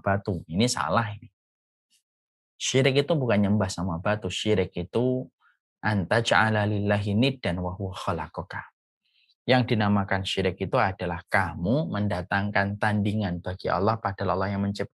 batu. Ini salah ini. Syirik itu bukan nyembah sama batu. Syirik itu anta ja'ala lillahi dan wahu khalakoka. Yang dinamakan syirik itu adalah kamu mendatangkan tandingan bagi Allah padahal Allah yang menciptakan